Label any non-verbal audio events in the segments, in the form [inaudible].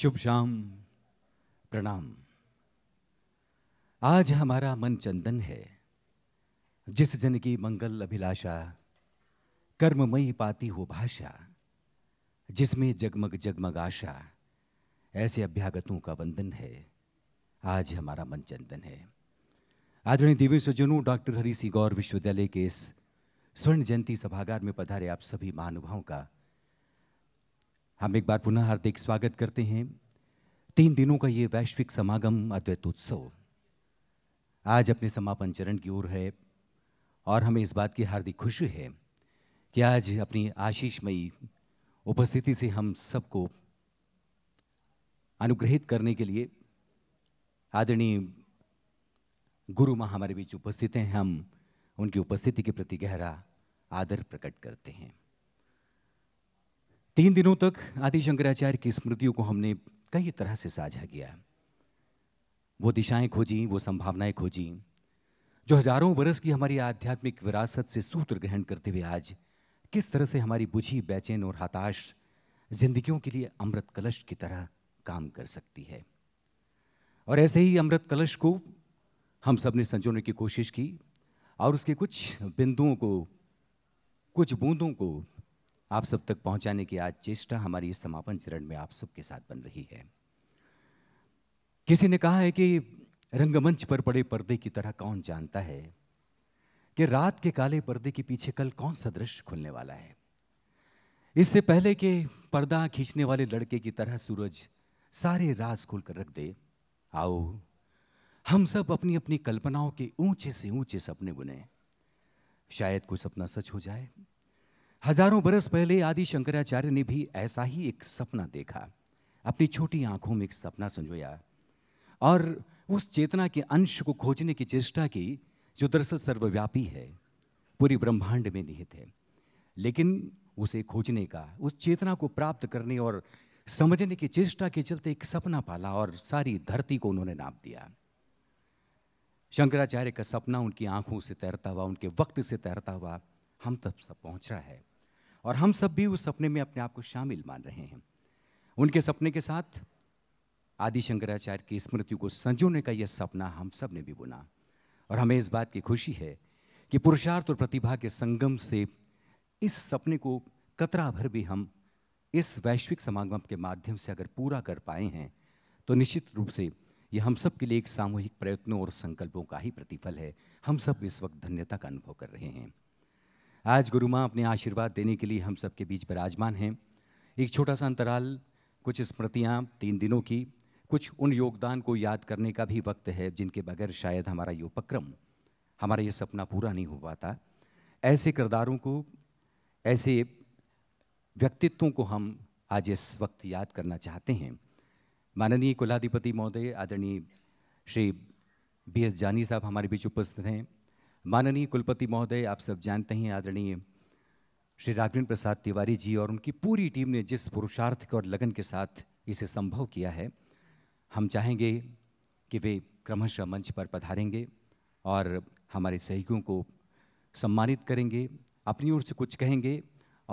शुभ शाम प्रणाम आज हमारा मन चंदन है जिस जन की मंगल अभिलाषा कर्ममयी पाती हो भाषा जिसमें जगमग जगमग आशा ऐसे अभ्यागतों का वंदन है आज हमारा मन चंदन है आदरणीय दिव्य सज्जनों डॉक्टर हरी सिंह गौर विश्वविद्यालय के इस स्वर्ण जयंती सभागार में पधारे आप सभी महानुभावों का हम एक बार पुनः हार्दिक स्वागत करते हैं तीन दिनों का ये वैश्विक समागम अद्वैत उत्सव आज अपने समापन चरण की ओर है और हमें इस बात की हार्दिक खुशी है कि आज अपनी आशीषमयी उपस्थिति से हम सबको अनुग्रहित करने के लिए आदरणीय गुरु माँ हमारे बीच उपस्थित हैं हम उनकी उपस्थिति के प्रति गहरा आदर प्रकट करते हैं तीन दिनों तक आदि शंकराचार्य की स्मृतियों को हमने कई तरह से साझा किया वो दिशाएं खोजी वो संभावनाएं खोजी जो हजारों बरस की हमारी आध्यात्मिक विरासत से सूत्र ग्रहण करते हुए आज किस तरह से हमारी बुझी बेचैन और हताश जिंदगियों के लिए अमृत कलश की तरह काम कर सकती है और ऐसे ही अमृत कलश को हम सब ने संजोने की कोशिश की और उसके कुछ बिंदुओं को कुछ बूंदों को आप सब तक पहुंचाने की आज चेष्टा हमारी इस समापन चरण में आप सबके साथ बन रही है किसी ने कहा है कि रंगमंच पर पड़े पर्दे की तरह कौन जानता है कि रात के काले पर्दे के पीछे कल कौन सा दृश्य खुलने वाला है इससे पहले के पर्दा खींचने वाले लड़के की तरह सूरज सारे राज खुलकर रख दे आओ हम सब अपनी अपनी कल्पनाओं के ऊंचे से ऊंचे सपने बुने शायद कोई सपना सच हो जाए हजारों बरस पहले आदि शंकराचार्य ने भी ऐसा ही एक सपना देखा अपनी छोटी आंखों में एक सपना संजोया और उस चेतना के अंश को खोजने की चेष्टा की जो दरअसल सर्वव्यापी है पूरी ब्रह्मांड में निहित है लेकिन उसे खोजने का उस चेतना को प्राप्त करने और समझने की चेष्टा के चलते एक सपना पाला और सारी धरती को उन्होंने नाप दिया शंकराचार्य का सपना उनकी आंखों से तैरता हुआ उनके वक्त से तैरता हुआ हम तब सब पहुंच रहा है और हम सब भी उस सपने में अपने आप को शामिल मान रहे हैं उनके सपने के साथ आदि शंकराचार्य की स्मृति को संजोने का यह सपना हम सब ने भी बुना और हमें इस बात की खुशी है कि पुरुषार्थ और प्रतिभा के संगम से इस सपने को कतरा भर भी हम इस वैश्विक समागम के माध्यम से अगर पूरा कर पाए हैं तो निश्चित रूप से ये हम सब के लिए एक सामूहिक प्रयत्नों और संकल्पों का ही प्रतिफल है हम सब इस वक्त धन्यता का अनुभव कर रहे हैं आज गुरु माँ अपने आशीर्वाद देने के लिए हम सबके बीच विराजमान हैं एक छोटा सा अंतराल कुछ स्मृतियाँ तीन दिनों की कुछ उन योगदान को याद करने का भी वक्त है जिनके बगैर शायद हमारा ये उपक्रम हमारा ये सपना पूरा नहीं हो पाता ऐसे किरदारों को ऐसे व्यक्तित्वों को हम आज इस वक्त याद करना चाहते हैं माननीय कुलाधिपति महोदय आदरणीय श्री बी एस जानी साहब हमारे बीच उपस्थित हैं माननीय कुलपति महोदय आप सब जानते हैं आदरणीय श्री राघवेंद्र प्रसाद तिवारी जी और उनकी पूरी टीम ने जिस पुरुषार्थ और लगन के साथ इसे संभव किया है हम चाहेंगे कि वे क्रमशः मंच पर पधारेंगे और हमारे सहयोगियों को सम्मानित करेंगे अपनी ओर से कुछ कहेंगे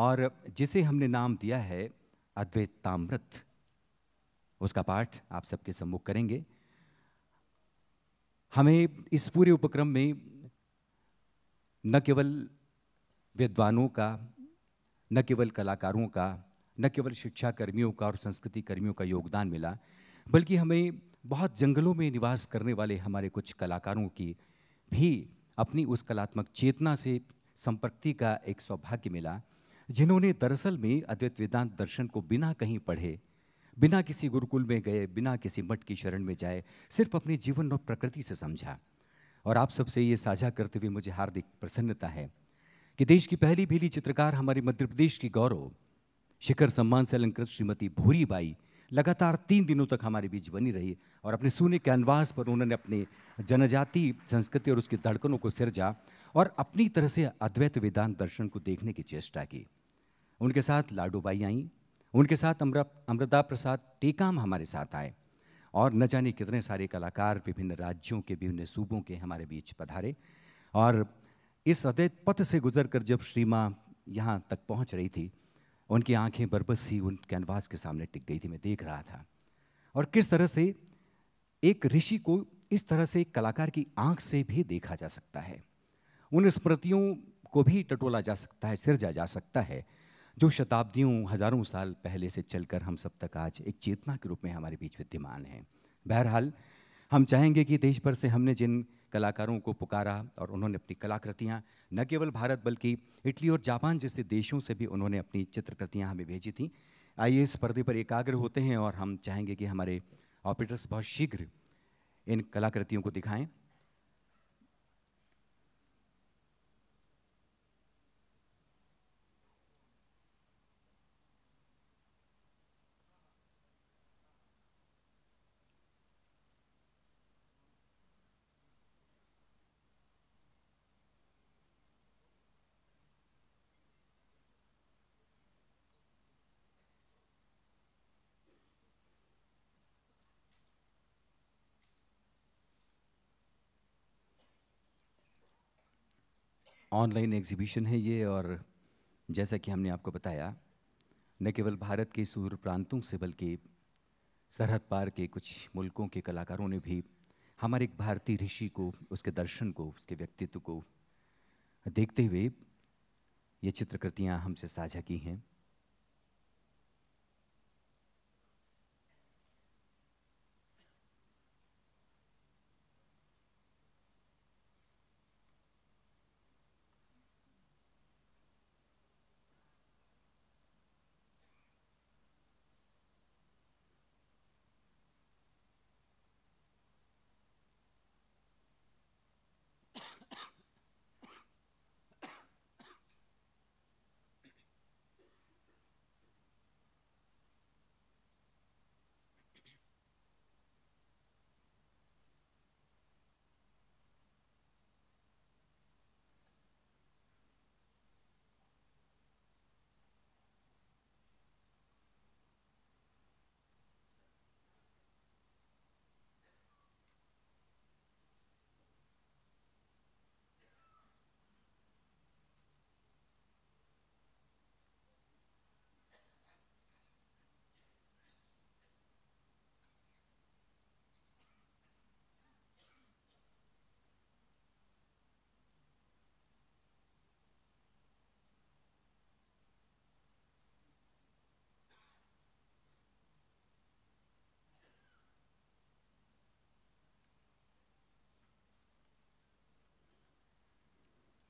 और जिसे हमने नाम दिया है अद्वैत ताम्रत उसका पाठ आप सबके सम्मुख करेंगे हमें इस पूरे उपक्रम में न केवल विद्वानों का न केवल कलाकारों का न केवल शिक्षा कर्मियों का और संस्कृति कर्मियों का योगदान मिला बल्कि हमें बहुत जंगलों में निवास करने वाले हमारे कुछ कलाकारों की भी अपनी उस कलात्मक चेतना से संपर्कती का एक सौभाग्य मिला जिन्होंने दरअसल में अद्वैत वेदांत दर्शन को बिना कहीं पढ़े बिना किसी गुरुकुल में गए बिना किसी मठ की शरण में जाए सिर्फ अपने जीवन और प्रकृति से समझा और आप सबसे ये साझा करते हुए मुझे हार्दिक प्रसन्नता है कि देश की पहली भीली चित्रकार हमारे मध्य प्रदेश की गौरव शिखर सम्मान से अलंकृत श्रीमती भूरी बाई लगातार तीन दिनों तक हमारे बीच बनी रही और अपने सोने कैनवास पर उन्होंने अपने जनजाति संस्कृति और उसकी धड़कनों को सिरजा और अपनी तरह से अद्वैत वेदांत दर्शन को देखने की चेष्टा की उनके साथ लाडूबाई आई उनके साथ अमृता प्रसाद टेकाम हमारे साथ आए और न जाने कितने सारे कलाकार विभिन्न राज्यों के विभिन्न सूबों के हमारे बीच पधारे और इस अद्वैत पथ से गुजर कर जब श्री माँ यहाँ तक पहुँच रही थी उनकी आँखें बरबस ही उन कैनवास के सामने टिक गई थी मैं देख रहा था और किस तरह से एक ऋषि को इस तरह से एक कलाकार की आंख से भी देखा जा सकता है उन स्मृतियों को भी टटोला जा सकता है जा, जा सकता है जो शताब्दियों हज़ारों साल पहले से चलकर हम सब तक आज एक चेतना के रूप में हमारे बीच विद्यमान हैं बहरहाल हम चाहेंगे कि देश भर से हमने जिन कलाकारों को पुकारा और उन्होंने अपनी कलाकृतियाँ न केवल भारत बल्कि इटली और जापान जैसे देशों से भी उन्होंने अपनी चित्रकृतियाँ हमें भेजी थी आइए इस पर्दे पर एकाग्र होते हैं और हम चाहेंगे कि हमारे ऑपरेटर्स बहुत शीघ्र इन कलाकृतियों को दिखाएं ऑनलाइन एग्जीबिशन है ये और जैसा कि हमने आपको बताया न केवल भारत के सूर प्रांतों से बल्कि सरहद पार के कुछ मुल्कों के कलाकारों ने भी हमारे एक भारतीय ऋषि को उसके दर्शन को उसके व्यक्तित्व को देखते हुए ये चित्रकृतियाँ हमसे साझा की हैं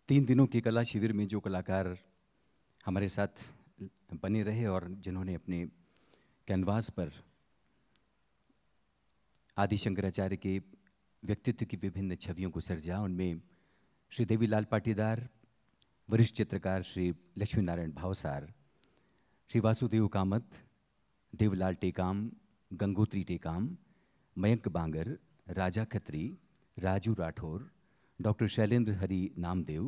तीन दिनों के कला शिविर में जो कलाकार हमारे साथ बने रहे और जिन्होंने अपने कैनवास पर आदि शंकराचार्य के व्यक्तित्व की विभिन्न छवियों को सर्जा उनमें श्री देवीलाल पाटीदार वरिष्ठ चित्रकार Shri Laxminarayan Bhavsar Shri Vasudev Kamath Devlal Tekam Gangotri Tekam Mayank Bangar Raja Khatri Raju Rathore doctor Shailendra Hari Namdev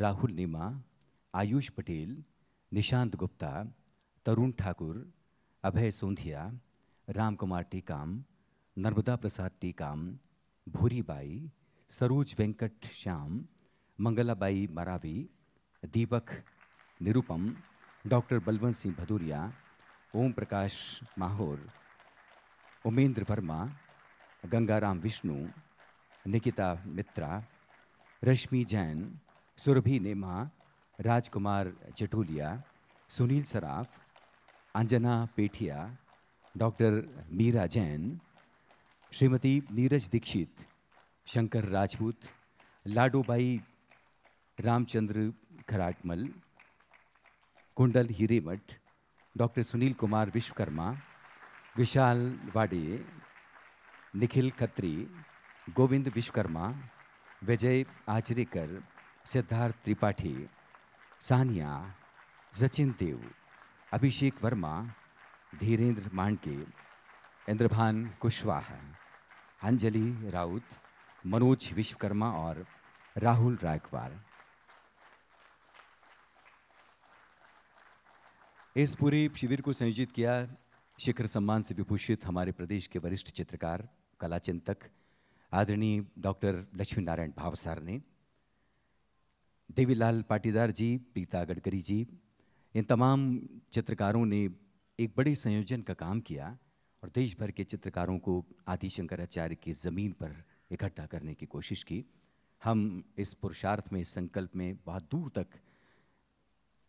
Rahul Neema Ayush Patel Nishant Gupta Tarun Thakur Abhay Sondhiya Ram Kumar Tikam Narmada Prasad Tikam Bhuribai Saroj Venkat Shyam Mangalabai Maravi Deepak Nirupam doctor Balwant Singh Bhadauria Om Prakash Mahour Umendra Verma Gangaram Vishnu Nikita Mitra Rashmi Jain Surbhi Nema Rajkumar Chatoliya Sunil Saraf Anjana पेठिया doctor Meera Jain Shrimati Neeraj Dixit Shankar Rajput Ladubai Ramchandra Kharatmal Kundal Hiremath doctor Sunil Kumar Vishwakarma Vishal Wade Nikhil Khatri Govind Vishwakarma विजय आचरेकर सिद्धार्थ त्रिपाठी सानिया सचिन देव अभिषेक वर्मा धीरेंद्र मांडके इंद्रभान कुशवाहा अंजलि राउत मनोज विश्वकर्मा और राहुल रायकवार इस पूरे शिविर को संयोजित किया शिखर सम्मान से विभूषित हमारे प्रदेश के वरिष्ठ चित्रकार कला चिंतक आदरणीय डॉक्टर लक्ष्मी नारायण भाव सार ने देवीलाल पाटीदार जी प्रीता गडकरी जी इन तमाम चित्रकारों ने एक बड़े संयोजन का काम किया और देश भर के चित्रकारों को आदि शंकराचार्य की ज़मीन पर इकट्ठा करने की कोशिश की हम इस पुरुषार्थ में इस संकल्प में बहुत दूर तक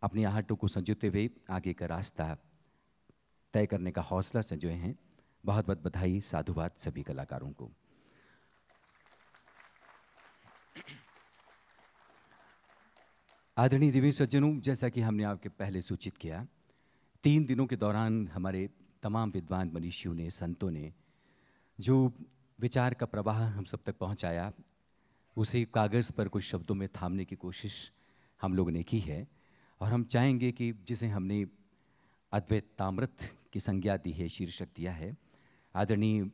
अपने आहटों को संजोते हुए आगे का रास्ता तय करने का हौसला संजोए हैं बहुत बहुत बधाई साधुवाद सभी कलाकारों को आदरणीय दिव्य सज्जनों जैसा कि हमने आपके पहले सूचित किया तीन दिनों के दौरान हमारे तमाम विद्वान मनीषियों ने संतों ने जो विचार का प्रवाह हम सब तक पहुंचाया उसे कागज़ पर कुछ शब्दों में थामने की कोशिश हम लोग ने की है और हम चाहेंगे कि जिसे हमने अद्वैत ताम्रत की संज्ञा दी है शीर्षक दिया है आदरणीय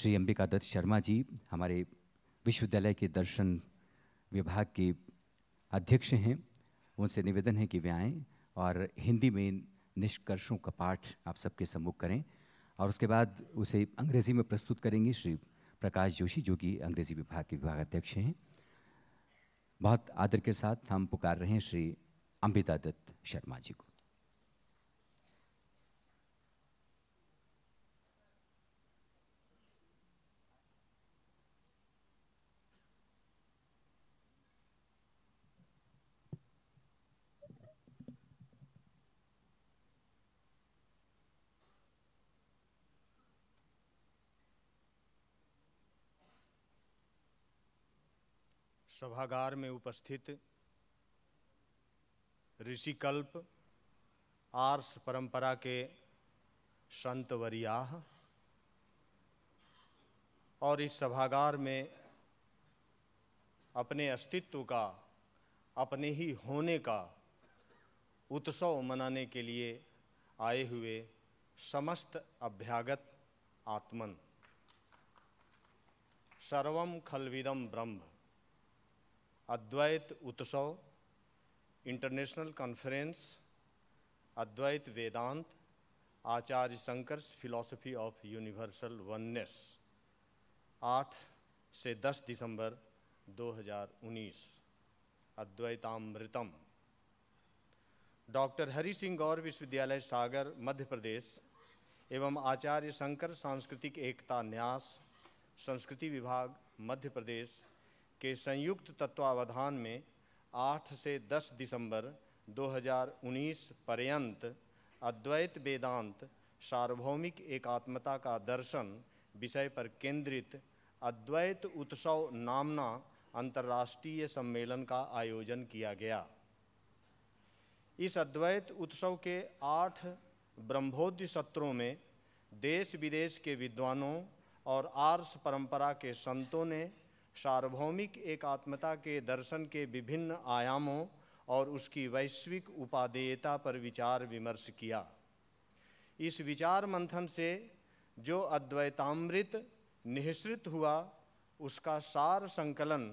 श्री अंबिका दत्त शर्मा जी हमारे विश्वविद्यालय के दर्शन विभाग के अध्यक्ष हैं उनसे निवेदन है कि वे आएँ और हिंदी में निष्कर्षों का पाठ आप सबके सम्मुख करें और उसके बाद उसे अंग्रेज़ी में प्रस्तुत करेंगे श्री प्रकाश जोशी जो कि अंग्रेज़ी विभाग के विभागाध्यक्ष हैं बहुत आदर के साथ हम पुकार रहे हैं श्री अंबिता दत्त शर्मा जी को सभागार में उपस्थित ऋषिकल्प आर्स परंपरा के संत वरियाह और इस सभागार में अपने अस्तित्व का अपने ही होने का उत्सव मनाने के लिए आए हुए समस्त अभ्यागत आत्मन सर्वम खलविदम ब्रह्म Advaita Utsav international conference Advaita Vedanta Acharya Shankar's philosophy of universal oneness 8 से 10 दिसंबर 2019 अद्वैतामृतम डॉक्टर हरि सिंह गौर विश्वविद्यालय सागर मध्य प्रदेश एवं आचार्य शंकर सांस्कृतिक एकता न्यास संस्कृति विभाग मध्य प्रदेश के संयुक्त तत्वावधान में 8 से 10 दिसंबर 2019 पर्यंत अद्वैत वेदांत सार्वभौमिक एकात्मता का दर्शन विषय पर केंद्रित अद्वैत उत्सव नामना अंतर्राष्ट्रीय सम्मेलन का आयोजन किया गया इस अद्वैत उत्सव के आठ ब्रह्मोद्य सत्रों में देश विदेश के विद्वानों और आर्ष परंपरा के संतों ने सार्वभौमिक एकात्मता के दर्शन के विभिन्न आयामों और उसकी वैश्विक उपादेयता पर विचार विमर्श किया इस विचार मंथन से जो अद्वैतामृत निःसृत हुआ उसका सार संकलन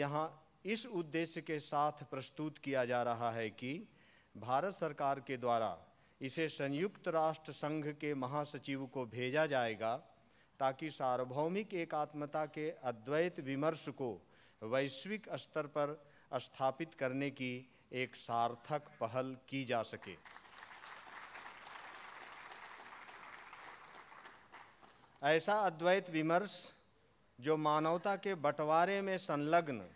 यहाँ इस उद्देश्य के साथ प्रस्तुत किया जा रहा है कि भारत सरकार के द्वारा इसे संयुक्त राष्ट्र संघ के महासचिव को भेजा जाएगा ताकि सार्वभौमिक एकात्मता के अद्वैत विमर्श को वैश्विक स्तर पर स्थापित करने की एक सार्थक पहल की जा सके ऐसा अद्वैत विमर्श जो मानवता के बंटवारे में संलग्न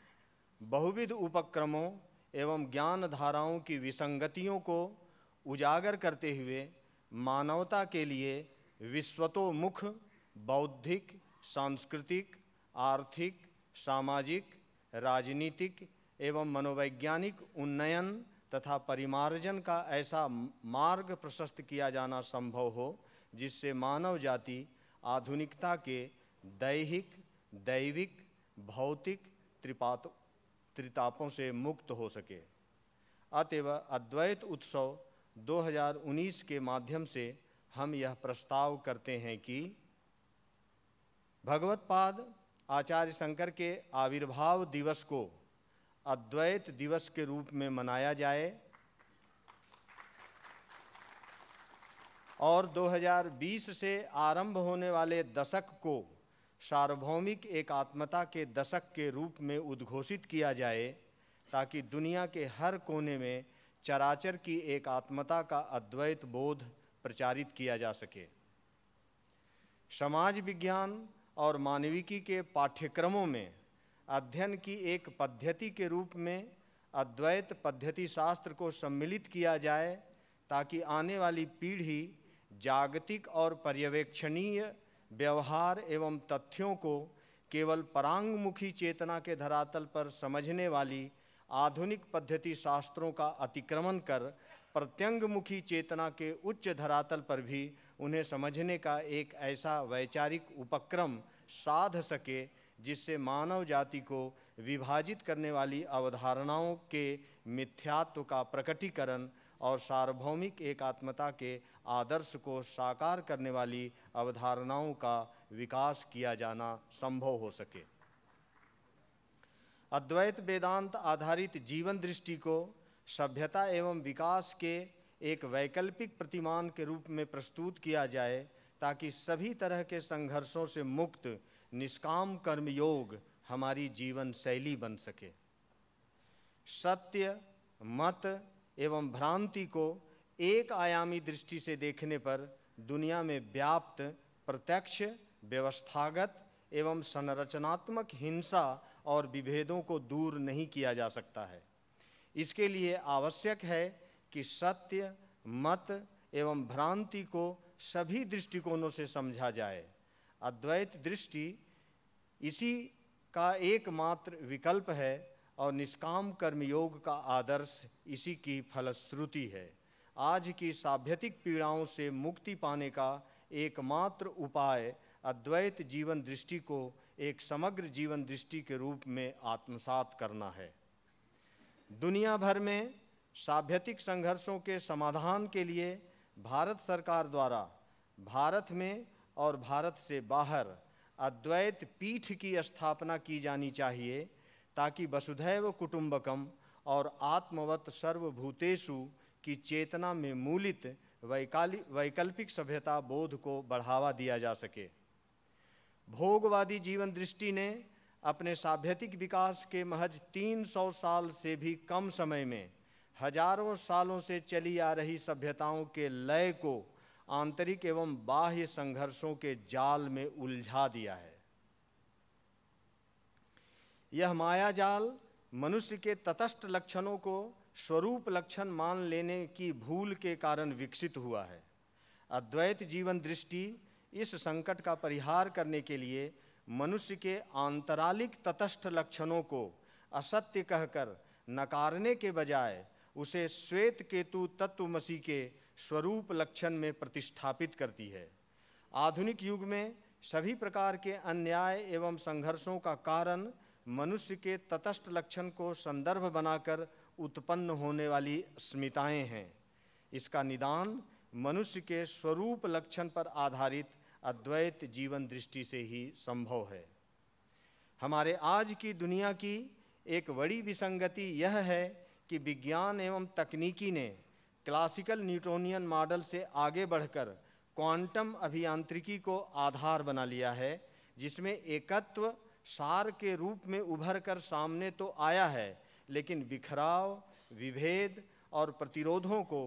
बहुविध उपक्रमों एवं ज्ञान धाराओं की विसंगतियों को उजागर करते हुए मानवता के लिए विश्वतोमुख बौद्धिक सांस्कृतिक आर्थिक सामाजिक राजनीतिक एवं मनोवैज्ञानिक उन्नयन तथा परिमार्जन का ऐसा मार्ग प्रशस्त किया जाना संभव हो जिससे मानव जाति आधुनिकता के दैहिक दैविक भौतिक त्रिपात त्रितापों से मुक्त हो सके अतएव अद्वैत उत्सव 2019 के माध्यम से हम यह प्रस्ताव करते हैं कि भगवत पाद आचार्य शंकर के आविर्भाव दिवस को अद्वैत दिवस के रूप में मनाया जाए और 2020 से आरंभ होने वाले दशक को सार्वभौमिक एकात्मता के दशक के रूप में उद्घोषित किया जाए ताकि दुनिया के हर कोने में चराचर की एकात्मता का अद्वैत बोध प्रचारित किया जा सके समाज विज्ञान और मानविकी के पाठ्यक्रमों में अध्ययन की एक पद्धति के रूप में अद्वैत पद्धति शास्त्र को सम्मिलित किया जाए ताकि आने वाली पीढ़ी जागतिक और पर्यवेक्षणीय व्यवहार एवं तथ्यों को केवल परांगमुखी चेतना के धरातल पर समझने वाली आधुनिक पद्धति शास्त्रों का अतिक्रमण कर प्रत्यंगमुखी चेतना के उच्च धरातल पर भी उन्हें समझने का एक ऐसा वैचारिक उपक्रम साध सके जिससे मानव जाति को विभाजित करने वाली अवधारणाओं के मिथ्यात्व का प्रकटीकरण और सार्वभौमिक एकात्मता के आदर्श को साकार करने वाली अवधारणाओं का विकास किया जाना संभव हो सके अद्वैत वेदांत आधारित जीवन दृष्टि को सभ्यता एवं विकास के एक वैकल्पिक प्रतिमान के रूप में प्रस्तुत किया जाए ताकि सभी तरह के संघर्षों से मुक्त निष्काम कर्मयोग हमारी जीवन शैली बन सके सत्य मत एवं भ्रांति को एक आयामी दृष्टि से देखने पर दुनिया में व्याप्त प्रत्यक्ष व्यवस्थागत एवं संरचनात्मक हिंसा और विभेदों को दूर नहीं किया जा सकता है इसके लिए आवश्यक है कि सत्य मत एवं भ्रांति को सभी दृष्टिकोणों से समझा जाए अद्वैत दृष्टि इसी का एकमात्र विकल्प है और निष्काम कर्मयोग का आदर्श इसी की फलश्रुति है आज की साभ्यतिक पीड़ाओं से मुक्ति पाने का एकमात्र उपाय अद्वैत जीवन दृष्टि को एक समग्र जीवन दृष्टि के रूप में आत्मसात करना है दुनिया भर में साभ्यतिक संघर्षों के समाधान के लिए भारत सरकार द्वारा भारत में और भारत से बाहर अद्वैत पीठ की स्थापना की जानी चाहिए ताकि वसुधैव कुटुंबकम और आत्मवत सर्वभूतेषु की चेतना में मूलित वैकाली वैकल्पिक सभ्यता बोध को बढ़ावा दिया जा सके भोगवादी जीवन दृष्टि ने अपने साभ्यतिक विकास के महज 300 साल से भी कम समय में हजारों सालों से चली आ रही सभ्यताओं के लय को आंतरिक एवं बाह्य संघर्षों के जाल में उलझा दिया है यह माया जाल मनुष्य के तटस्थ लक्षणों को स्वरूप लक्षण मान लेने की भूल के कारण विकसित हुआ है अद्वैत जीवन दृष्टि इस संकट का परिहार करने के लिए मनुष्य के आंतरालिक तटस्थ लक्षणों को असत्य कहकर नकारने के बजाय उसे श्वेत केतु तत्व मसीह के स्वरूप लक्षण में प्रतिष्ठापित करती है आधुनिक युग में सभी प्रकार के अन्याय एवं संघर्षों का कारण मनुष्य के तटस्थ लक्षण को संदर्भ बनाकर उत्पन्न होने वाली अस्मिताएँ हैं इसका निदान मनुष्य के स्वरूप लक्षण पर आधारित अद्वैत जीवन दृष्टि से ही संभव है हमारे आज की दुनिया की एक बड़ी विसंगति यह है कि विज्ञान एवं तकनीकी ने क्लासिकल न्यूटोनियन मॉडल से आगे बढ़कर क्वांटम अभियांत्रिकी को आधार बना लिया है जिसमें एकत्व सार के रूप में उभर कर सामने तो आया है लेकिन बिखराव विभेद और प्रतिरोधों को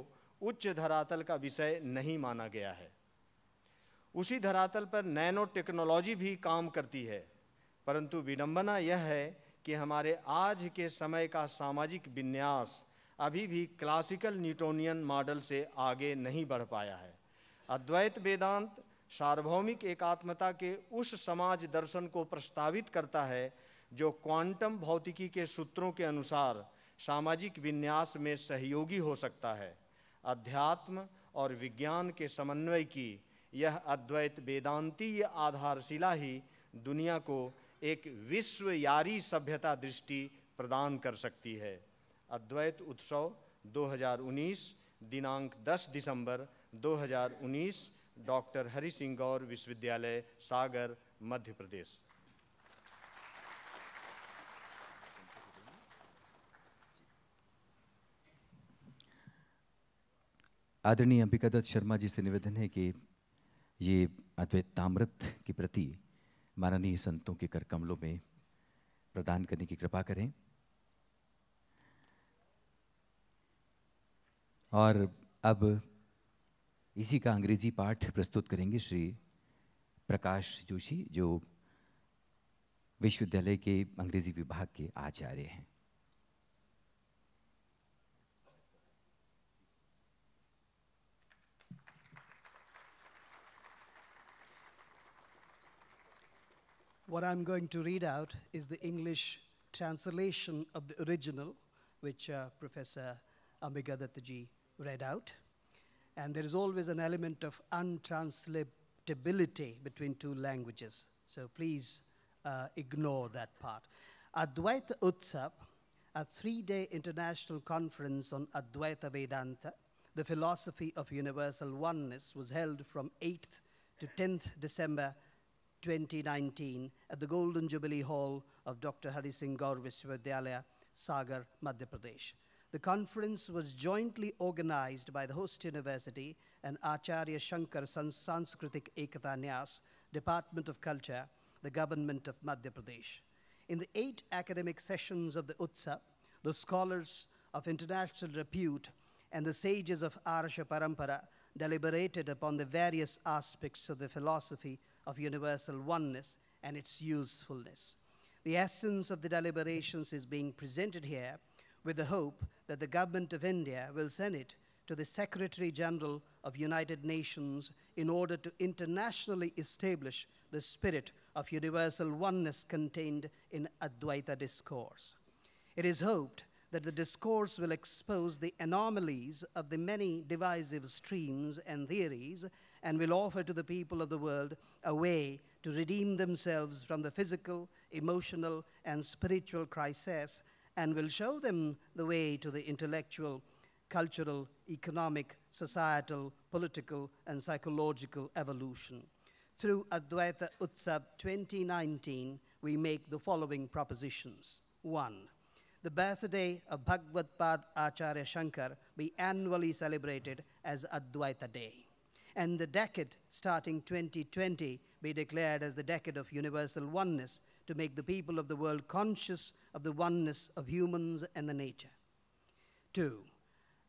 उच्च धरातल का विषय नहीं माना गया है उसी धरातल पर नैनो टेक्नोलॉजी भी काम करती है परंतु विडंबना यह है कि हमारे आज के समय का सामाजिक विन्यास अभी भी क्लासिकल न्यूटोनियन मॉडल से आगे नहीं बढ़ पाया है अद्वैत वेदांत सार्वभौमिक एकात्मता के उस समाज दर्शन को प्रस्तावित करता है जो क्वांटम भौतिकी के सूत्रों के अनुसार सामाजिक विन्यास में सहयोगी हो सकता है अध्यात्म और विज्ञान के समन्वय की यह अद्वैत वेदांतीय आधारशिला ही दुनिया को एक विश्व यारी सभ्यता दृष्टि प्रदान कर सकती है अद्वैत उत्सव 2019 दिनांक 10 दिसंबर 2019 डॉक्टर हरि सिंह गौर विश्वविद्यालय सागर मध्य प्रदेश आदरणीय अंबिकादत्त शर्मा जी से निवेदन है कि ये अद्वैत ताम्रत के प्रति माननीय संतों के कर कमलों में प्रदान करने की कृपा करें और अब इसी का अंग्रेजी पाठ प्रस्तुत करेंगे श्री प्रकाश जोशी जो विश्वविद्यालय के अंग्रेजी विभाग के आचार्य हैं What I'm going to read out is the English translation of the original, which uh, Professor Amiga read out. And there is always an element of untranslatability between two languages. So please uh, ignore that part. Advaita Utsav, a three-day international conference on Advaita Vedanta, the philosophy of universal oneness, was held from 8th to 10th December 2019 at the Golden Jubilee Hall of Dr. Hari Singh Gaur Vishwavidyalaya, Sagar, Madhya Pradesh. The conference was jointly organized by the host university and Acharya Shankar Sans Sanskritik Ekata Nyas, Department of Culture, the government of Madhya Pradesh. In the eight academic sessions of the Utsa, the scholars of international repute and the sages of Arsha Parampara deliberated upon the various aspects of the philosophy of universal oneness and its usefulness. The essence of the deliberations is being presented here with the hope that the Government of India will send it to the Secretary General of United Nations in order to internationally establish the spirit of universal oneness contained in Advaita discourse. It is hoped that the discourse will expose the anomalies of the many divisive streams and theories and will offer to the people of the world a way to redeem themselves from the physical, emotional, and spiritual crisis, and will show them the way to the intellectual, cultural, economic, societal, political, and psychological evolution. Through Advaita Utsav 2019, we make the following propositions. One, the birthday of Bhagavad Pad Acharya Shankar be annually celebrated as Advaita Day and the decade starting 2020 be declared as the decade of universal oneness to make the people of the world conscious of the oneness of humans and the nature. Two,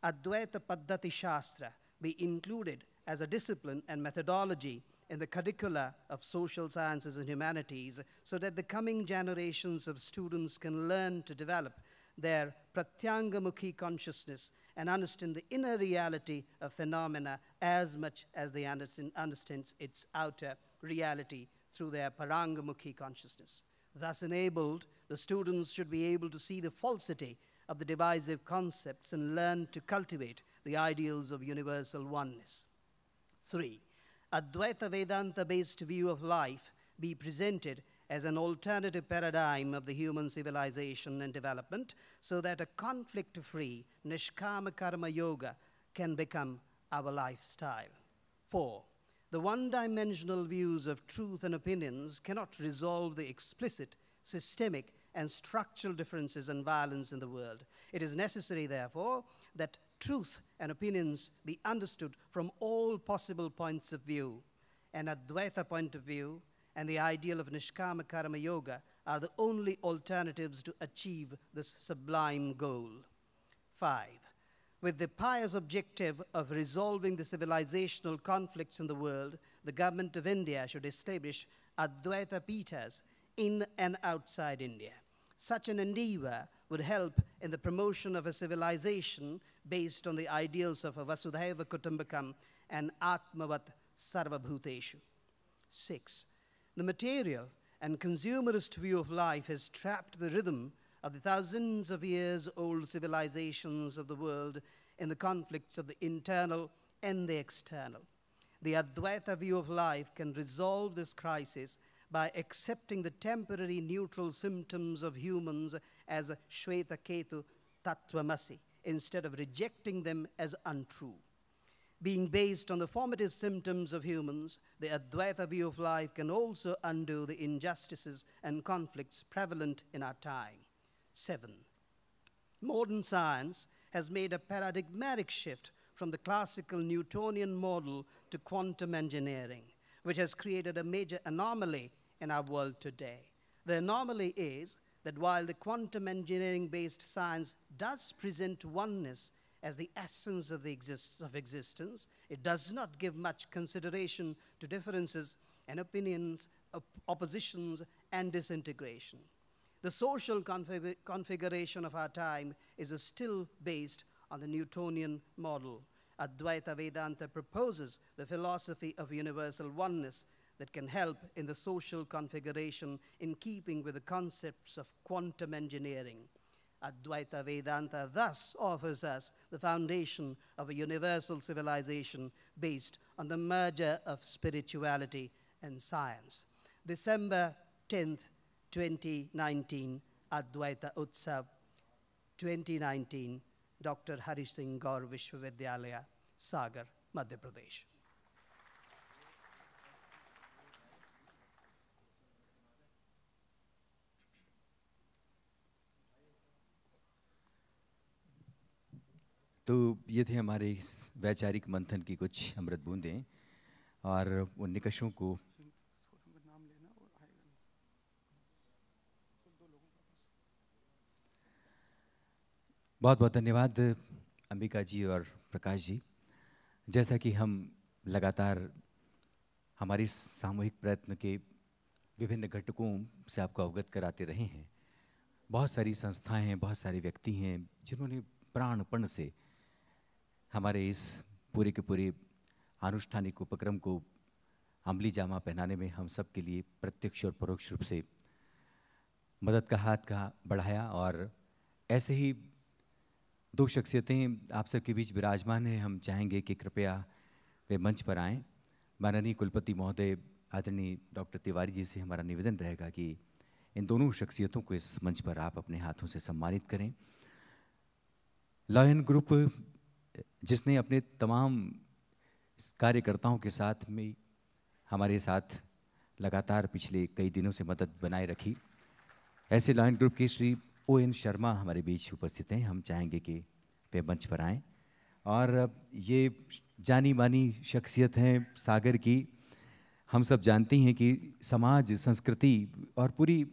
Advaita Paddhati Shastra be included as a discipline and methodology in the curricula of social sciences and humanities so that the coming generations of students can learn to develop their pratyangamukhi consciousness and understand the inner reality of phenomena as much as they understand, understands its outer reality through their parangamukhi consciousness. Thus enabled, the students should be able to see the falsity of the divisive concepts and learn to cultivate the ideals of universal oneness. Three, a Dvaita Vedanta based view of life be presented as an alternative paradigm of the human civilization and development so that a conflict-free Nishkama Karma Yoga can become our lifestyle. Four, the one-dimensional views of truth and opinions cannot resolve the explicit, systemic, and structural differences and violence in the world. It is necessary, therefore, that truth and opinions be understood from all possible points of view. An Advaita point of view, and the ideal of Nishkama Karma Yoga are the only alternatives to achieve this sublime goal. Five, with the pious objective of resolving the civilizational conflicts in the world, the government of India should establish Advaita Pitas in and outside India. Such an endeavor would help in the promotion of a civilization based on the ideals of a Vasudhaiva Kutumbakam and Atmavat Sarvabhuteshu. Six, the material and consumerist view of life has trapped the rhythm of the thousands of years old civilizations of the world in the conflicts of the internal and the external. The Advaita view of life can resolve this crisis by accepting the temporary neutral symptoms of humans as Shweta Ketu Tattvamasi instead of rejecting them as untrue. Being based on the formative symptoms of humans, the Advaita view of life can also undo the injustices and conflicts prevalent in our time. Seven, modern science has made a paradigmatic shift from the classical Newtonian model to quantum engineering, which has created a major anomaly in our world today. The anomaly is that while the quantum engineering based science does present oneness as the essence of, the exist of existence. It does not give much consideration to differences and opinions, op oppositions, and disintegration. The social config configuration of our time is still based on the Newtonian model. Advaita Vedanta proposes the philosophy of universal oneness that can help in the social configuration in keeping with the concepts of quantum engineering. Advaita Vedanta thus offers us the foundation of a universal civilization based on the merger of spirituality and science. December 10th, 2019, Advaita Utsav 2019, Dr. Harish Singh Gaur Vishwavidyalaya, Sagar, Madhya Pradesh. तो ये थे हमारे इस वैचारिक मंथन की कुछ अमृत बूंदें और उन निकशों को बहुत बहुत धन्यवाद अंबिका जी और प्रकाश जी जैसा कि हम लगातार हमारे सामूहिक प्रयत्न के विभिन्न घटकों से आपको अवगत कराते रहे हैं बहुत सारी संस्थाएं हैं बहुत सारे व्यक्ति हैं जिन्होंने प्राणपण से हमारे इस पूरे के पूरे आनुष्ठानिक उपक्रम को अमली जामा पहनाने में हम सब के लिए प्रत्यक्ष और परोक्ष रूप से मदद का हाथ का बढ़ाया और ऐसे ही दो शख्सियतें आप सबके बीच विराजमान हैं हम चाहेंगे कि कृपया वे मंच पर आएँ माननीय कुलपति महोदय आदरणीय डॉक्टर तिवारी जी से हमारा निवेदन रहेगा कि इन दोनों शख्सियतों को इस मंच पर आप अपने हाथों से सम्मानित करें लॉयन ग्रुप जिसने अपने तमाम कार्यकर्ताओं के साथ में हमारे साथ लगातार पिछले कई दिनों से मदद बनाए रखी ऐसे लॉयन ग्रुप के श्री ओ एन शर्मा हमारे बीच उपस्थित हैं हम चाहेंगे कि वे मंच पर आएँ और ये जानी मानी शख्सियत हैं सागर की हम सब जानते हैं कि समाज संस्कृति और पूरी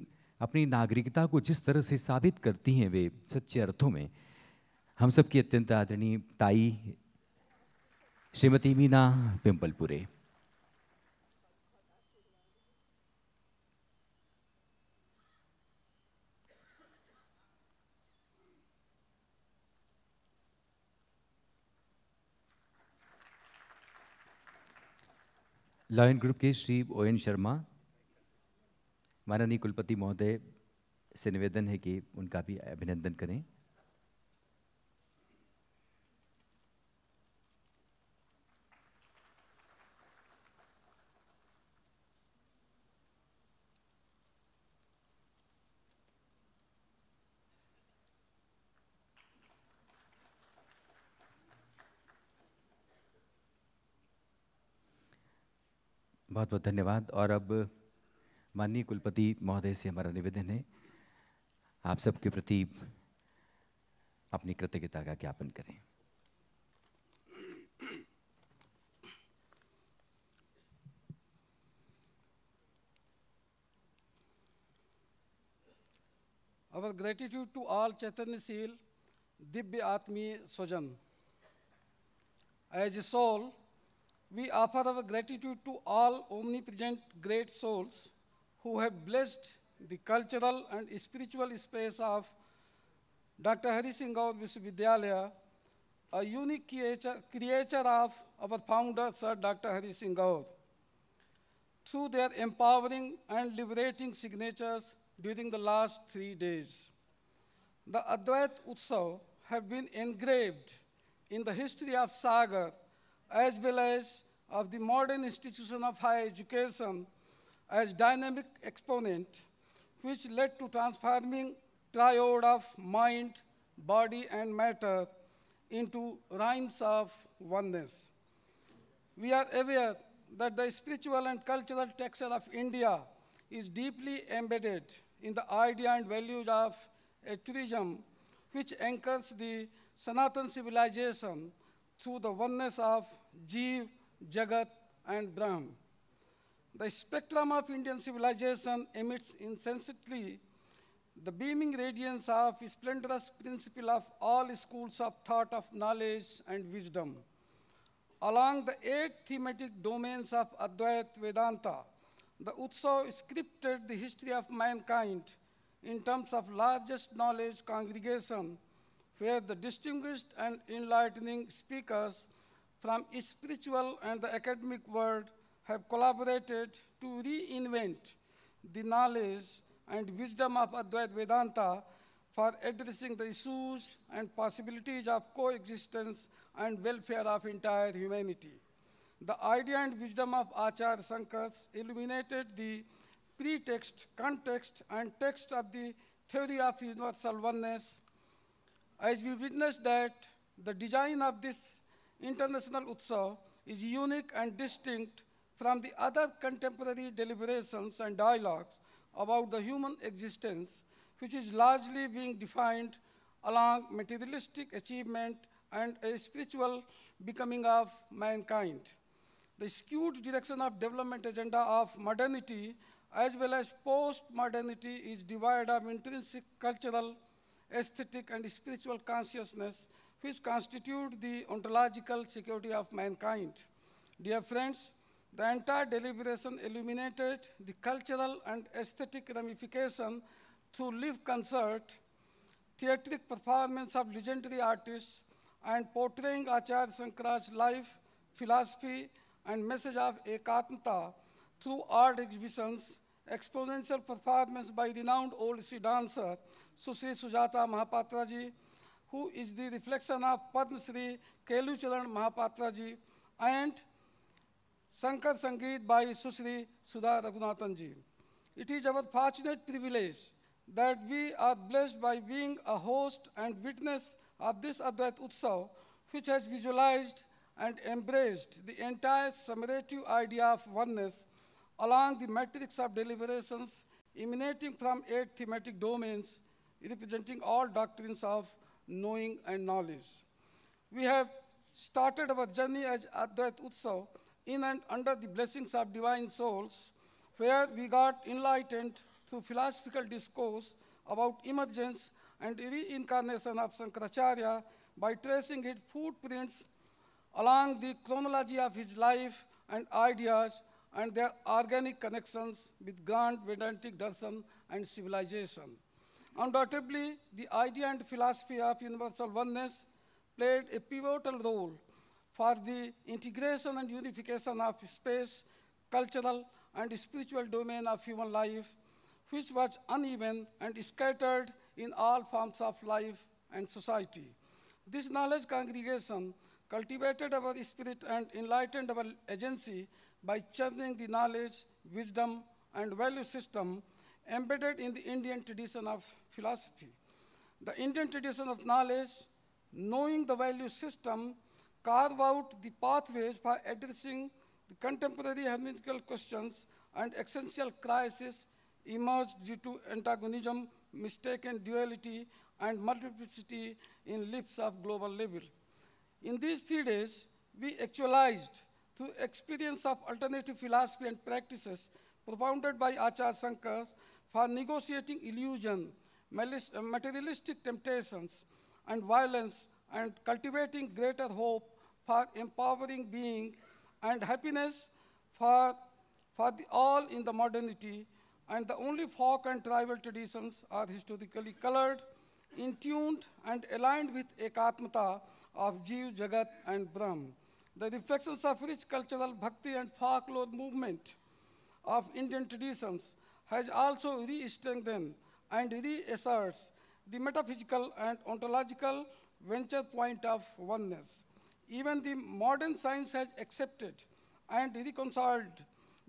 अपनी नागरिकता को जिस तरह से साबित करती हैं वे सच्चे अर्थों में हम सब की अत्यंत आदरणीय ताई श्रीमती मीना पिम्पलपुरे लॉयन ग्रुप के श्री ओ एन शर्मा माननीय कुलपति महोदय से निवेदन है कि उनका भी अभिनंदन करें बहुत बहुत धन्यवाद और अब माननीय कुलपति महोदय से हमारा निवेदन है आप सबके प्रति अपनी कृतज्ञता का ज्ञापन करें अवर ग्रेटिट्यूड टू ऑल चैतन्यशील दिव्य आत्मीय स्वजन as a soul we offer our gratitude to all omnipresent great souls who have blessed the cultural and spiritual space of Dr. Hari Singh Gaur Viswavidyalaya, a unique creature, of our founder, Sir Dr. Hari Singh Gaur. Through their empowering and liberating signatures during the last three days, the Advait Utsav have been engraved in the history of Sagar as well as of the modern institution of higher education as dynamic exponent, which led to transforming triad of mind, body, and matter into rhymes of oneness. We are aware that the spiritual and cultural texture of India is deeply embedded in the idea and values of a tourism which anchors the Sanatan civilization through the oneness of Jeev, Jagat, and Brahm. The spectrum of Indian civilization emits incessantly the beaming radiance of splendorous principle of all schools of thought of knowledge and wisdom. Along the eight thematic domains of Advaita Vedanta, the Utsav scripted the history of mankind in terms of largest knowledge congregation where the distinguished and enlightening speakers from each spiritual and the academic world have collaborated to reinvent the knowledge and wisdom of Advaita Vedanta for addressing the issues and possibilities of coexistence and welfare of entire humanity. The idea and wisdom of Acharya Sankaras illuminated the pretext, context, and text of the theory of universal oneness as we witness that the design of this international Utsav is unique and distinct from the other contemporary deliberations and dialogues about the human existence, which is largely being defined along materialistic achievement and a spiritual becoming of mankind. The skewed direction of development agenda of modernity as well as post-modernity is devoid of intrinsic cultural aesthetic, and spiritual consciousness, which constitute the ontological security of mankind. Dear friends, the entire deliberation illuminated the cultural and aesthetic ramification through live concert, theatric performance of legendary artists, and portraying Acharya Shankara's life, philosophy, and message of Ekatmata through art exhibitions, exponential performance by renowned old sea dancer Sushri Sujata Mahapatra ji, who is the reflection of Padma Shri Kelucharan Mahapatra ji, and Sankar Sangeet by Sushri Sudha Raghunathan ji. It is our fortunate privilege that we are blessed by being a host and witness of this Advait Utsav, which has visualized and embraced the entire summative idea of oneness along the matrix of deliberations emanating from eight thematic domains representing all doctrines of knowing and knowledge. We have started our journey as Advait Utsav in and under the blessings of divine souls, where we got enlightened through philosophical discourse about emergence and reincarnation of Sankaracharya by tracing his footprints along the chronology of his life and ideas and their organic connections with grand Vedantic darshan and civilization. Undoubtedly, the idea and philosophy of universal oneness played a pivotal role for the integration and unification of space, cultural, and spiritual domain of human life, which was uneven and scattered in all forms of life and society. This knowledge congregation cultivated our spirit and enlightened our agency by channeling the knowledge, wisdom, and value system embedded in the Indian tradition of philosophy. The Indian tradition of knowledge, knowing the value system, carve out the pathways for addressing the contemporary hermeneutical questions and essential crises emerged due to antagonism, mistaken duality, and multiplicity in leaps of global level. In these three days, we actualized through experience of alternative philosophy and practices propounded by Acharya Shankar for negotiating illusion, uh, materialistic temptations, and violence, and cultivating greater hope for empowering being and happiness for, for the all in the modernity, and the only folk and tribal traditions are historically colored, in tuned and aligned with Ekatmata of Jeev, Jagat, and Brahma the reflections of rich cultural bhakti and folklore movement of Indian traditions has also re-strengthened and reasserts the metaphysical and ontological venture point of oneness. Even the modern science has accepted and reconciled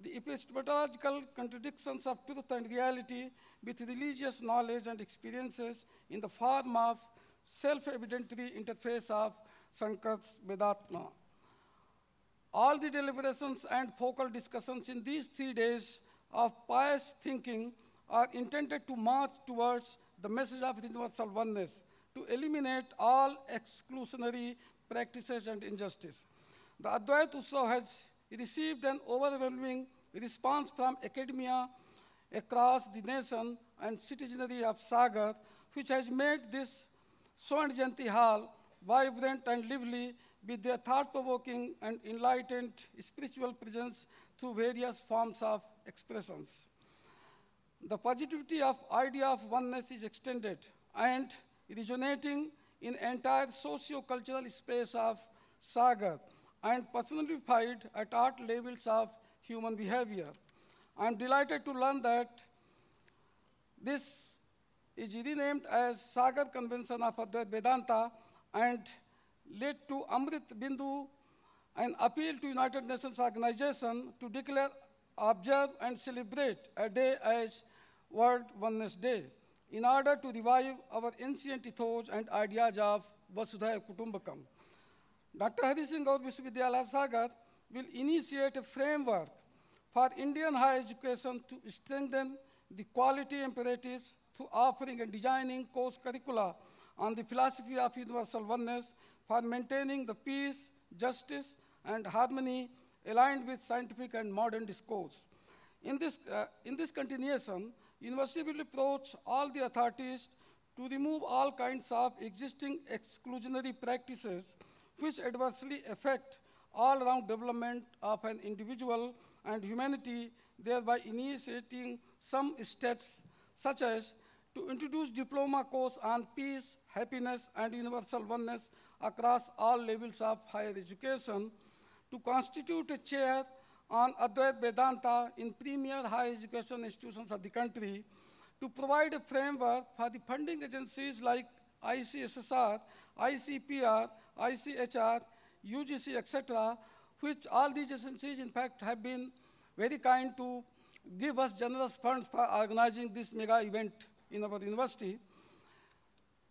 the epistemological contradictions of truth and reality with religious knowledge and experiences in the form of self-evidently interface of Sankar's Vedatma. All the deliberations and focal discussions in these three days of pious thinking are intended to march towards the message of universal oneness, to eliminate all exclusionary practices and injustice. The Advaita Utsav has received an overwhelming response from academia across the nation and citizenry of Sagar, which has made this Swan Hall vibrant and lively with their thought-provoking and enlightened spiritual presence through various forms of expressions. The positivity of idea of oneness is extended and resonating in entire socio-cultural space of Sagar and personified at all levels of human behavior. I'm delighted to learn that this is renamed as Sagar Convention of Advaita Vedanta and led to Amrit Bindu, an appeal to United Nations organization to declare, observe, and celebrate a day as World Oneness Day in order to revive our ancient ethos and ideas of Vasudhaya Kutumbakam. Dr. Hari Singh Gaur Vishwavidyalaya Sagar will initiate a framework for Indian higher education to strengthen the quality imperatives through offering and designing course curricula on the philosophy of universal oneness for maintaining the peace, justice, and harmony aligned with scientific and modern discourse. In this, uh, in this continuation, university will approach all the authorities to remove all kinds of existing exclusionary practices which adversely affect all-round development of an individual and humanity, thereby initiating some steps such as to introduce diploma course on peace, happiness, and universal oneness across all levels of higher education to constitute a chair on Advaita Vedanta in premier higher education institutions of the country to provide a framework for the funding agencies like ICSSR, ICPR, ICHR, UGC, etc., which all these agencies, in fact, have been very kind to give us generous funds for organizing this mega event in our university.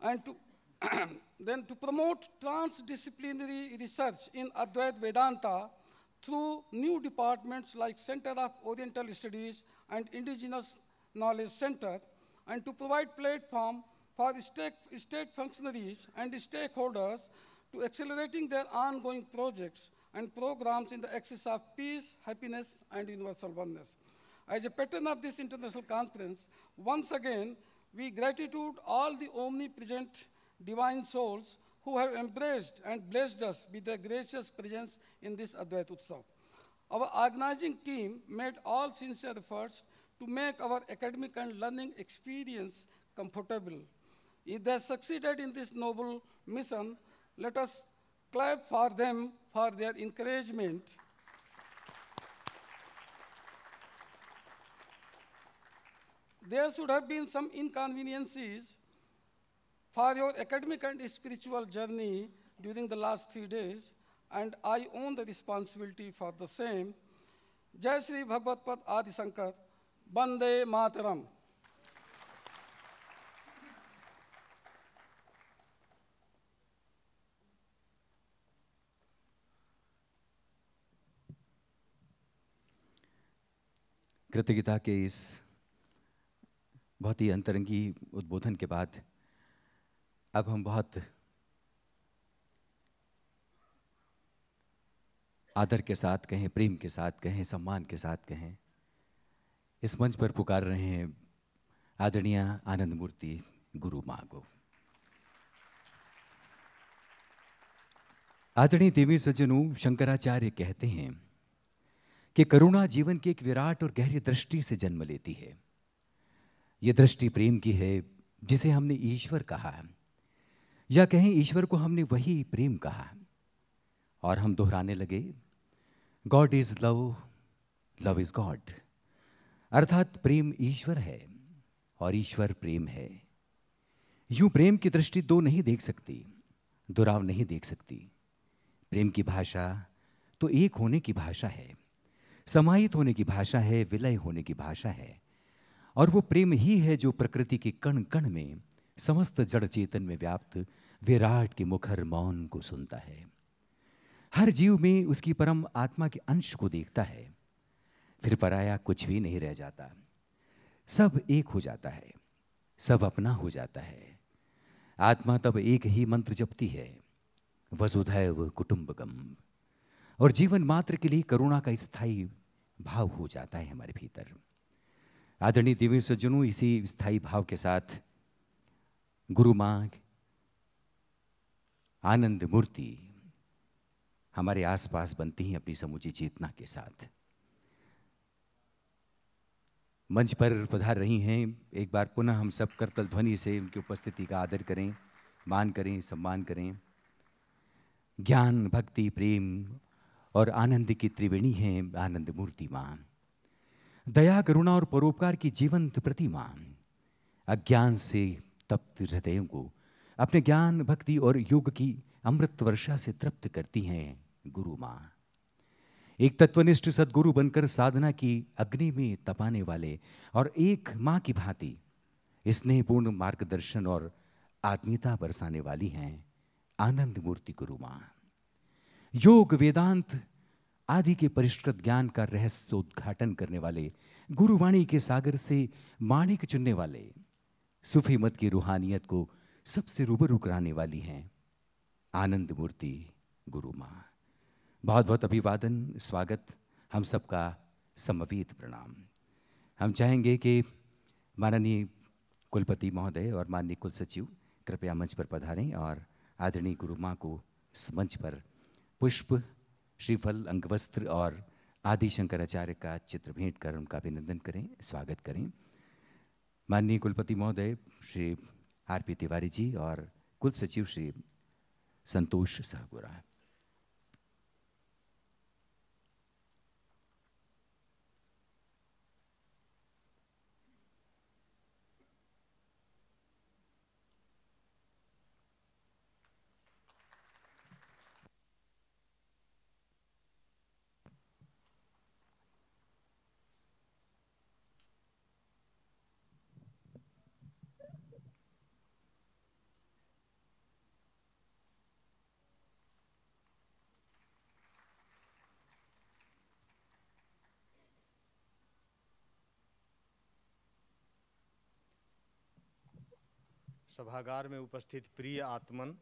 And to [clears throat] then to promote transdisciplinary research in Advaita Vedanta through new departments like Center of Oriental Studies and Indigenous Knowledge Center, and to provide platform for state, state functionaries and stakeholders to accelerating their ongoing projects and programs in the axis of peace, happiness, and universal oneness. As a pattern of this international conference, once again, we gratitude all the omnipresent divine souls who have embraced and blessed us with their gracious presence in this Advaita Utsav. Our organizing team made all sincere efforts to make our academic and learning experience comfortable. If they succeeded in this noble mission, let us clap for them for their encouragement. there should have been some inconveniences for your academic and spiritual journey during the last 3 days, and I own the responsibility for the same. Jai Shri Bhagavat Pad Adi Shankar, Bande Mataram. कृतज्ञता के इस बहुत ही अंतरंगी उद्बोधन के बाद अब हम बहुत आदर के साथ कहें प्रेम के साथ कहें सम्मान के साथ कहें इस मंच पर पुकार रहे हैं आदरणीय आनंद मूर्ति गुरु माँ को आदरणीय देवी सज्जनों शंकराचार्य कहते हैं कि करुणा जीवन के एक विराट और गहरी दृष्टि से जन्म लेती है यह दृष्टि प्रेम की है जिसे हमने ईश्वर कहा है या कहें ईश्वर को हमने वही प्रेम कहा और हम दोहराने लगे God is love love is God अर्थात प्रेम ईश्वर है और ईश्वर प्रेम है यूं प्रेम की दृष्टि दो नहीं देख सकती दुराव नहीं देख सकती प्रेम की भाषा तो एक होने की भाषा है समाहित होने की भाषा है विलय होने की भाषा है और वो प्रेम ही है जो प्रकृति के कण कण में समस्त जड़ चेतन में व्याप्त विराट के मुखर मौन को सुनता है हर जीव में उसकी परम आत्मा के अंश को देखता है फिर पराया कुछ भी नहीं रह जाता सब एक हो जाता है सब अपना हो जाता है आत्मा तब एक ही मंत्र जपती है वसुधैव कुटुंबकम और जीवन मात्र के लिए करुणा का स्थायी भाव हो जाता है हमारे भीतर आदरणीय दिव्य सज्जनों इसी स्थायी भाव के साथ गुरु मांग आनंद मूर्ति हमारे आसपास बनती हैं अपनी समूची चेतना के साथ मंच पर पधार रही हैं एक बार पुनः हम सब करतल ध्वनि से उनकी उपस्थिति का आदर करें मान करें सम्मान करें ज्ञान भक्ति प्रेम और आनंद की त्रिवेणी है आनंद मूर्ति मां दया करुणा और परोपकार की जीवंत प्रतिमा अज्ञान से तप्त हृदयों को अपने ज्ञान भक्ति और योग की अमृत वर्षा से तृप्त करती हैं गुरु माँ एक तत्वनिष्ठ सदगुरु बनकर साधना की अग्नि में तपाने वाले और एक माँ की भांति स्नेहपूर्ण मार्गदर्शन और आत्मीयता बरसाने वाली हैं आनंद मूर्ति गुरु माँ योग वेदांत आदि के परिष्कृत ज्ञान का रहस्योद्घाटन करने वाले गुरुवाणी के सागर से माणिक चुनने वाले सूफी मत की रूहानियत को सबसे रूबरू कराने वाली हैं आनंद मूर्ति गुरु माँ बहुत बहुत अभिवादन स्वागत हम सबका समवीत प्रणाम हम चाहेंगे कि माननीय कुलपति महोदय और माननीय कुल सचिव कृपया मंच पर पधारें और आदरणीय गुरु माँ को इस मंच पर पुष्प श्रीफल अंगवस्त्र और आदि शंकराचार्य का चित्र भेंट कर उनका अभिनंदन करें स्वागत करें माननीय कुलपति महोदय श्री आर पी तिवारी जी और कुल सचिव श्री संतोष सहगुरा सभागार में उपस्थित प्रिय आत्मन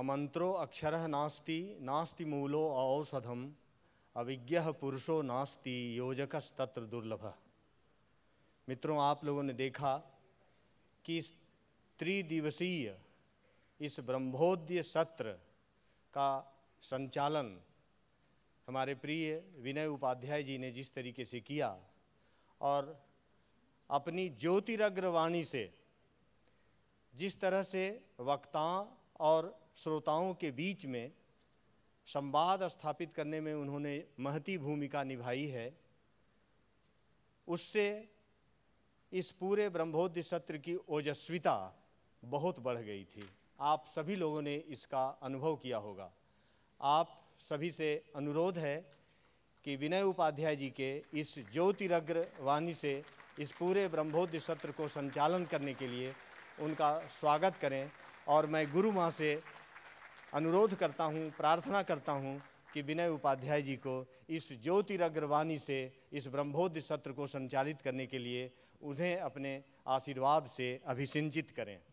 अमंत्रो अक्षर नास्ति नास्ति मूलो औषधम अविज्ञ पुरुषो नास्ति योजक तत्र दुर्लभ मित्रों आप लोगों ने देखा कि इस त्रिदिवसीय इस ब्रह्मोद्य सत्र का संचालन हमारे प्रिय विनय उपाध्याय जी ने जिस तरीके से किया और अपनी ज्योतिरग्रवाणी से जिस तरह से वक्ता और श्रोताओं के बीच में संवाद स्थापित करने में उन्होंने महती भूमिका निभाई है उससे इस पूरे ब्रह्मोद्य सत्र की ओजस्विता बहुत बढ़ गई थी आप सभी लोगों ने इसका अनुभव किया होगा आप सभी से अनुरोध है कि विनय उपाध्याय जी के इस ज्योतिरग्र वाणी से इस पूरे ब्रह्मोद्य सत्र को संचालन करने के लिए उनका स्वागत करें और मैं गुरु माँ से अनुरोध करता हूँ प्रार्थना करता हूँ कि विनय उपाध्याय जी को इस ज्योतिरग्रवाणी से इस ब्रह्मोद्य सत्र को संचालित करने के लिए उन्हें अपने आशीर्वाद से अभिसिंचित करें